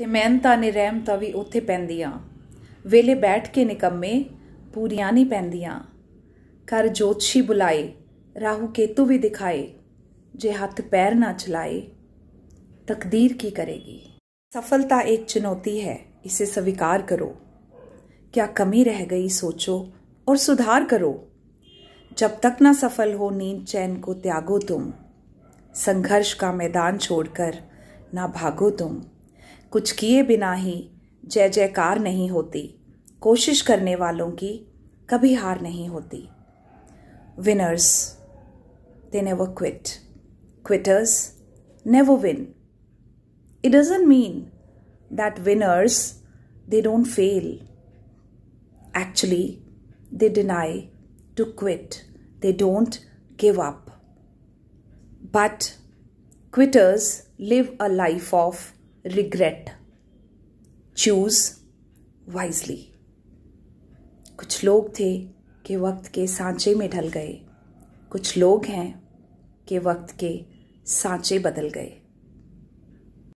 तो ਮਿਹਨਤਾਂ ਨੇ ਰਹਿਮਤਾਂ ਵੀ ਉੱਥੇ ਪੈਂਦੀਆਂ ਵੇਲੇ ਬੈਠ ਕੇ ਨਿਕੰਮੇ ਪੂਰੀਆਂ ਨਹੀਂ ਪੈਂਦੀਆਂ ਕਰ ਜੋਤਸ਼ੀ बुलाए राहू केतु भी दिखाए जे हथ पैर ना चलाए तकदीर की करेगी सफलता एक चुनौती है इसे स्वीकार करो क्या कमी रह गई सोचो और सुधार करो जब तक ना सफल हो नींद चैन को त्यागो तुम संघर्ष का मैदान छोड़कर ना भागो तुम कुछ किए बिना ही जय जयकार नहीं होती कोशिश करने वालों की कभी हार नहीं होती winners they never quit quitters never win it doesn't mean that winners they don't fail actually they deny to quit they don't give up but quitters live a life of regret choose wisely कुछ लोग थे कि वक्त के सांचे में ढल गए कुछ लोग हैं कि वक्त के सांचे बदल गए